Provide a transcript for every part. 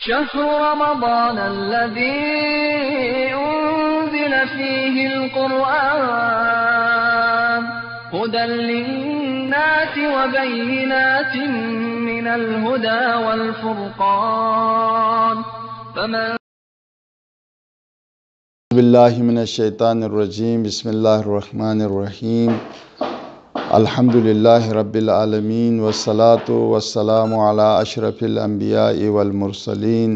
شهر رمضان الذي أنزل فيه القرآن هدى للناس وبينات من الهدى والفرقان فمن بالله من الشيطان الرجيم بسم الله الرحمن الرحيم अल्हम्दुलिल्लाह रब्बिल आलमीन वस्सलातु वस्सलाम अला अशरफिल अंबिया वल मुरसलीन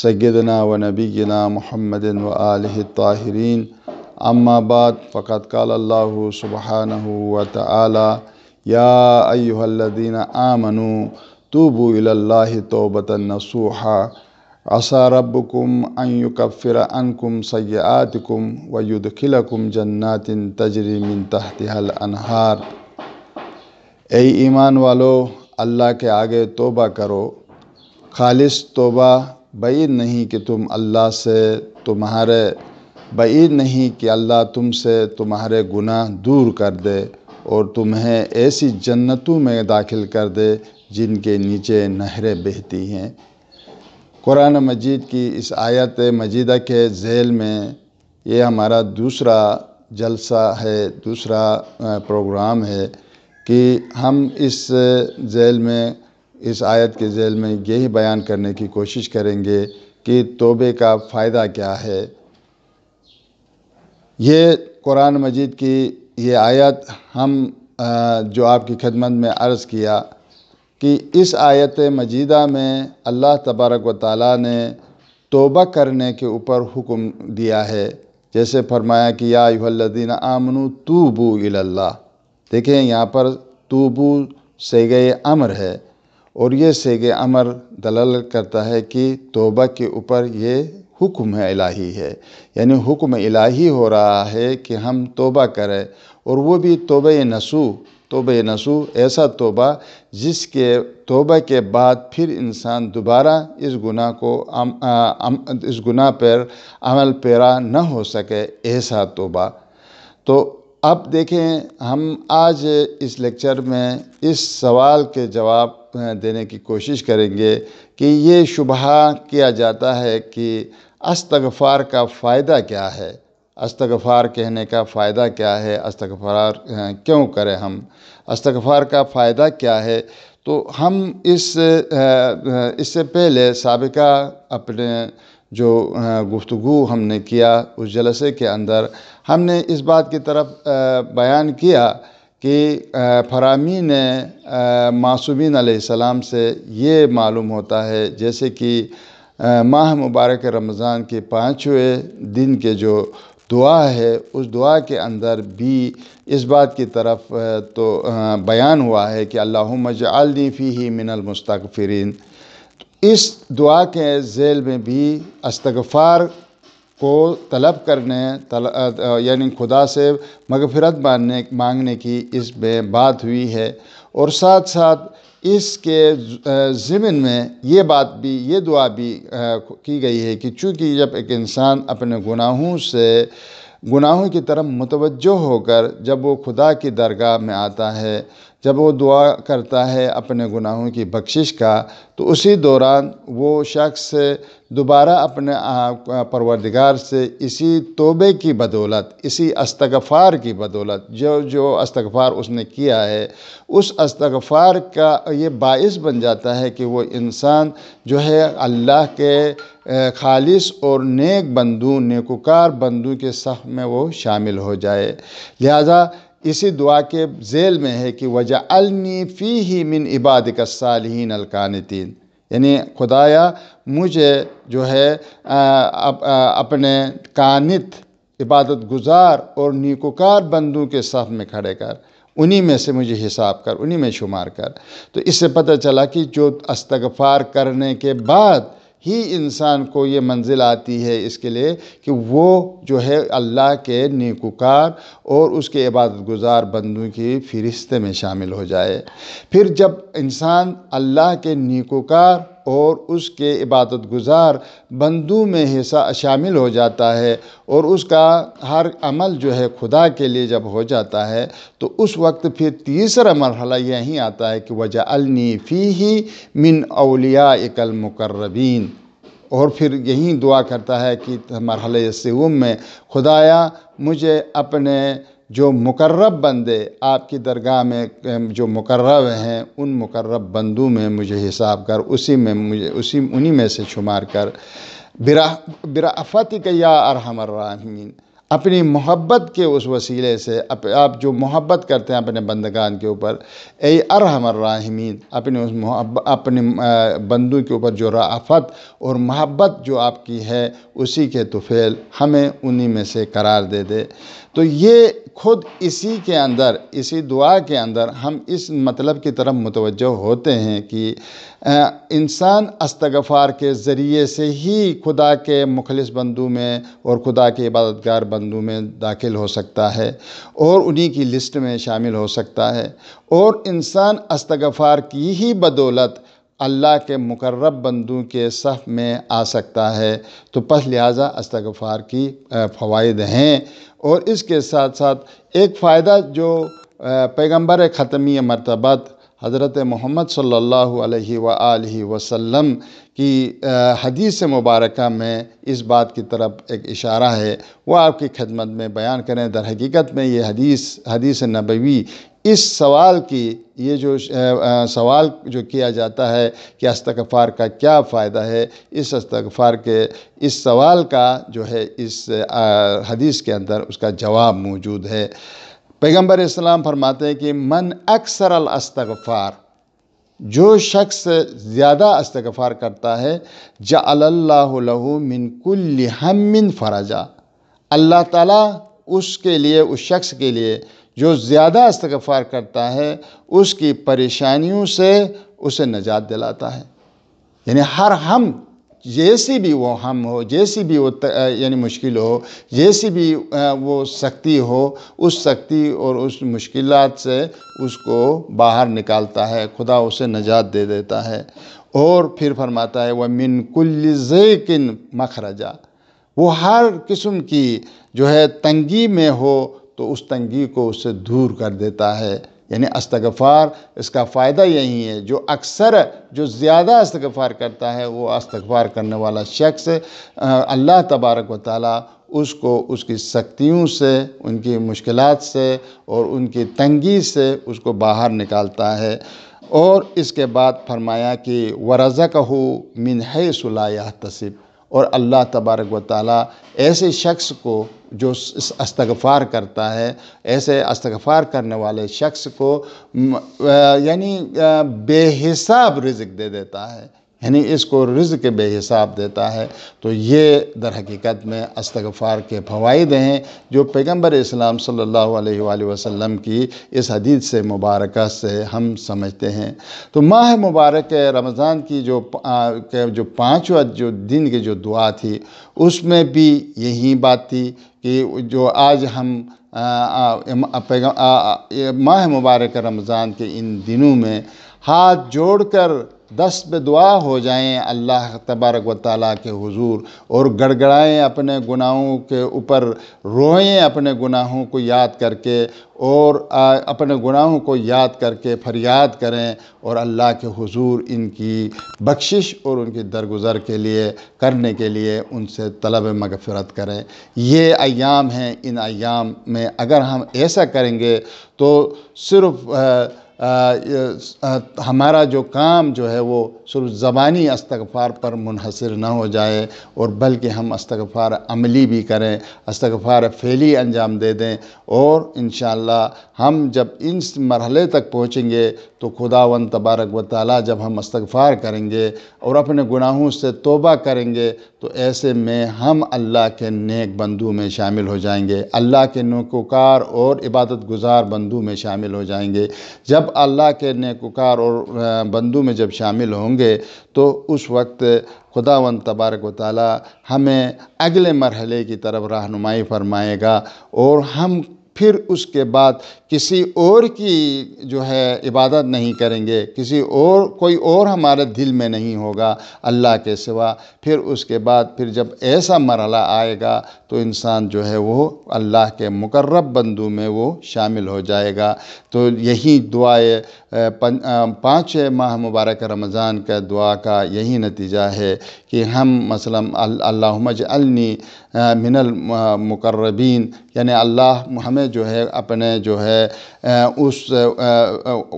सैदना व नबीना मोहम्मद व आलिहि ताहिरीन अम्मा बाद फ़कत काल्लाह सुबहानहु व तआला या अय्युहल्लदीन आमनु तूबू इलल्लाहि तौबतन नसूहा असा रब्बुकुम अयुकफ़िर अनकुम सयातिकुम वयुदखिलकुम जन्नातिन तजरी मिन तहतल अनहार ए ईमान वालो अल्लाह के आगे तोबा करो खालिश तोबा बईद नहीं कि तुम अल्लाह से तुम्हारे बईद नहीं कि अल्लाह तुम से तुम्हारे गुनाह दूर कर दे और तुम्हें ऐसी जन्नतों में दाखिल कर दे जिनके नीचे नहरें बहती हैं कुरान मजीद की इस आयत मजीदा के जेल में ये हमारा दूसरा जलसा है दूसरा प्रोग्राम है कि हम इस जेल में इस आयत के जेल में यही बयान करने की कोशिश करेंगे कि तोबे का फ़ायदा क्या है ये कुरान मजीद की ये आयत हम जो आपकी खदमत में अर्ज़ किया कि इस आयत मजीदा में अल्लाह तबारक व ताली ने तोबा करने के ऊपर हुक्म दिया है जैसे फरमाया कि या यादीन आमनु तूबू इल्ला देखें यहाँ पर तूबू सेग अमर है और ये सेग अमर दलल करता है कि तोबा के ऊपर ये हुक्म है इलाही है यानी हुक्म इलाही हो रहा है कि हम तोबा करें और वो भी तोबे नसू तोबे नसू ऐसा तोबा जिसके तोबा के बाद फिर इंसान दोबारा इस गुनाह को आम, आ, आम, इस गुनाह पर अमल पैरा न हो सके ऐसा तोबा तो अब देखें हम आज इस लेक्चर में इस सवाल के जवाब देने की कोशिश करेंगे कि ये शुबहा किया जाता है कि अस्तगफ़ार का फ़ायदा क्या है अस्तगफ़ार कहने का फ़ायदा क्या है अस्तगफ़ार क्यों करें हम अस्तगफ़ार का फ़ायदा क्या है तो हम इस इससे पहले सबका अपने जो गुफ्तु हमने किया उस जलसे के अंदर हमने इस बात की तरफ बयान किया कि फरामी ने मासूमिन सलाम से ये मालूम होता है जैसे कि माह मुबारक रमज़ान के पाँचवें दिन के जो दुआ है उस दुआ के अंदर भी इस बात की तरफ तो बयान हुआ है कि अल्लाह मजालनी फ़ी ही मिनलमस्तफ़रीन इस दुआ के झेल में भी अस्तगफ़ार को तलब करने तल, यानी खुदा से मगफरत मानने मांगने की इसमें बात हुई है और साथ साथ इसके ज़िमन में ये बात भी ये दुआ भी की गई है कि चूँकि जब एक इंसान अपने गुनाहों से गुनाहों की तरफ मुतवज्जो होकर जब वो खुदा की दरगाह में आता है जब वो दुआ करता है अपने गुनाहों की बख्शिश का तो उसी दौरान वो शख्स दोबारा अपने परवरदिगार से इसी तोबे की बदौलत इसी अस्तगफ़ार की बदौलत जो जो अस्तगफ़ार उसने किया है उस अस्तगफ़ार का ये बायस बन जाता है कि वो इंसान जो है अल्लाह के खालिस और नेक बंदू नेकुकार बंदू के सह में वो शामिल हो जाए लिहाजा इसी दुआ के जेल में है कि वजह अलनी फ़ी ही मिन इबाद सालहीन अलकानतीन यानी खुदाया मुझे जो है आ, अप, आ, अपने कानित इबादत गुजार और नीकोकार बंदों के साथ में खड़े कर उन्हीं में से मुझे हिसाब कर उन्हीं में शुमार कर तो इससे पता चला कि जो अस्तगफार करने के बाद ही इंसान को ये मंजिल आती है इसके लिए कि वो जो है अल्लाह के नेकुकार और उसके इबादत गुज़ार बंदों की फहरिस्त में शामिल हो जाए फिर जब इंसान अल्लाह के नेकुकार और उसके इबादत गुज़ार बंदू में हिस्सा शामिल हो जाता है और उसका हर अमल जो है खुदा के लिए जब हो जाता है तो उस वक्त फिर तीसरा मरहला यहीं आता है कि वजह अलनी फ़ी ही मिन अलिया एकल मुकर्रबीन और फिर यही दुआ करता है कि मरहल सेम में खुदाया मुझे अपने जो मुकर्रब बंदे आपकी दरगाह में जो मुकर्रब हैं उन मुकर्रब बंदों में मुझे हिसाब कर उसी में मुझे उसी उन्हीं में से शुमार कर बिरा बिराफत या अरहमर्रामीन अपनी मोहब्बत के उस वसीले से अप, आप जो मोहब्बत करते हैं अपने बंदगान के ऊपर ए अरहमर्रामीन अपने उस मोहब्बत अपने बंदू के ऊपर जो राफत और मोहब्बत जो आपकी है उसी के तुफेल हमें उन्हीं में से करार दे दे तो ये खुद इसी के अंदर इसी दुआ के अंदर हम इस मतलब की तरफ मुतवजह होते हैं कि इंसान अस्तगफ़ार के ज़रिए से ही खुदा के मुखलिस बंदू में और खुदा के इबादतगार बंदू में दाखिल हो सकता है और उन्हीं की लिस्ट में शामिल हो सकता है और इंसान अस्तगफ़ार की ही बदौलत अल्लाह के मुकर्रब बंदों के सफ़ में आ सकता है तो पस लिहाजा अस्तगफ़ार की फ़वाद हैं और इसके साथ साथ एक फ़ायदा जो पैगम्बर ख़तमी मरतबत हज़रत मोहम्मद सल्लल्लाहु अलैहि व की हदीस मुबारक में इस बात की तरफ एक इशारा है वह आपकी खदमत में बयान करें दर हकीकत में ये हदीस हदीस नबवी इस सवाल की ये जो सवाल जो किया जाता है कि अस्तगफ़ार का क्या फ़ायदा है इस अस्तगफ़ार के इस सवाल का जो है इस हदीस के अंदर उसका जवाब मौजूद है पैगंबर इस्लाम फरमाते हैं कि मन अक्सर अल अस्तगफ़ार जो शख्स ज़्यादा अस्तगफ़ार करता है जल्लू मिन कुल्ली हम मिन फराजा अल्लाह ताला उसके लिए उस शख्स के लिए जो ज़्यादा इस्तगफ़ार करता है उसकी परेशानियों से उसे नजात दिलाता है यानी हर हम जैसी भी वो हम हो जैसी भी वो यानी मुश्किल हो जैसी भी वो सख्ती हो उस सख्ती और उस मुश्किल से उसको बाहर निकालता है खुदा उसे नजात दे देता है और फिर फरमाता है वह कुल किन मखरजा वो हर किस्म की जो है तंगी में हो तो उस तंगी को उससे दूर कर देता है यानी अस्तगफ़ार इसका फ़ायदा यही है जो अक्सर जो ज़्यादा अस्तगफ़ार करता है वो अस्तगफ़ार करने वाला शख्स अल्लाह तबारक व ताली उसको उसकी सख्तियों से उनकी मुश्किल से और उनकी तंगी से उसको बाहर निकालता है और इसके बाद फरमाया कि वरज़ा हो मिन है सुलाया तसिब और अल्लाह तबारक व ताली ऐसे शख्स को जो अस्तगफ़ार करता है ऐसे अस्तगफ़ार करने वाले शख्स को यानी बेहिसाब रिज़्क दे देता है यानी इसको रिज़ के बेहिसाब देता है तो ये दर हकीकत में अस्तगफ़ार के फ़वाद हैं जो पैगम्बर इस्लाम सल्लल्लाहु अलैहि वसल्लम की इस हदीत से मुबारक से हम समझते हैं तो माह मुबारक रमज़ान की जो जो पाँचवा जो दिन की जो दुआ थी उसमें भी यही बात थी कि जो आज हम माह मुबारक रमज़ान के इन दिनों में हाथ जोड़कर दस दुआ हो जाएं अल्लाह तबारक व ताली के हुजूर और गड़गड़ाएं अपने गुनाहों के ऊपर रोएं अपने गुनाहों को याद करके और अपने गुनाहों को याद करके फरियाद करें और अल्लाह के हुजूर इनकी बख्शिश और उनकी दरगुजर के लिए करने के लिए उनसे तलब मगफ़रत करें ये अयाम हैं इन अयाम में अगर हम ऐसा करेंगे तो सिर्फ़ हमारा जो काम जो है वो सिर्फ ज़बानी अस्तगफार पर मुनहसर ना हो जाए और बल्कि हम अस्तगफार अमली भी करें अस्तगफार फ़ैली अंजाम दे दें और इन हम जब इन मरहले तक पहुँचेंगे तो वन तबारक व ताली जब हम अस्तगफार करेंगे और अपने गुनाहों से तोबा करेंगे तो ऐसे में हम अल्लाह के नेक बंधु में शामिल हो जाएंगे अल्लाह के नोकोकार और इबादत गुजार बंधु में शामिल हो जाएंगे जब अल्लाह के नेकुकार और बंदू में जब शामिल होंगे तो उस वक्त खुदावन तबारक वाली हमें अगले मरहले की तरफ रहनुमाई फरमाएगा और हम फिर उसके बाद किसी और की जो है इबादत नहीं करेंगे किसी और कोई और हमारे दिल में नहीं होगा अल्लाह के सिवा फिर उसके बाद फिर जब ऐसा मरहला आएगा तो इंसान जो है वो अल्लाह के मुकर्रब बंदू में वो शामिल हो जाएगा तो यही दुआए पाँच माह मुबारक रमज़ान का दुआ का यही नतीजा है कि हम मसला अल्लाह अलनी मिनल मुकर्रबीन यानी अल्लाह हमें जो है अपने जो है उस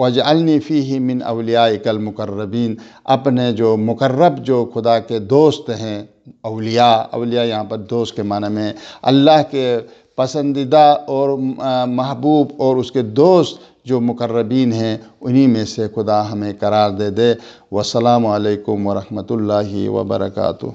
वजालनी ही मिन अलिया कल मुकर्रबीन अपने जो मुकर्रब जो खुदा के दोस्त हैं अलिया अलिया यहाँ पर दोस्त के माने में अल्लाह के पसंदीदा और महबूब और उसके दोस्त जो मुकर्रबीन हैं उन्हीं में से खुदा हमें करार दे दे वसलम वरहमल वर्का